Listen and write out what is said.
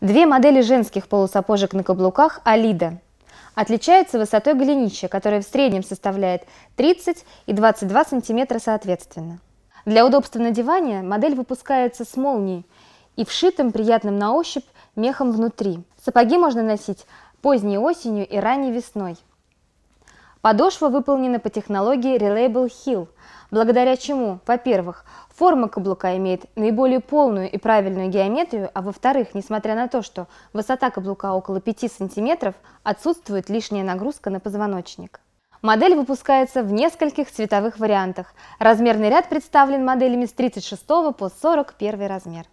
Две модели женских полусапожек на каблуках «Алида» отличаются высотой голенища, которая в среднем составляет 30 и 22 см соответственно. Для удобства надевания модель выпускается с молнией и вшитым приятным на ощупь мехом внутри. Сапоги можно носить поздней осенью и ранней весной. Подошва выполнена по технологии Relable Heel, благодаря чему, во-первых, форма каблука имеет наиболее полную и правильную геометрию, а во-вторых, несмотря на то, что высота каблука около 5 см, отсутствует лишняя нагрузка на позвоночник. Модель выпускается в нескольких цветовых вариантах. Размерный ряд представлен моделями с 36 по 41 размер.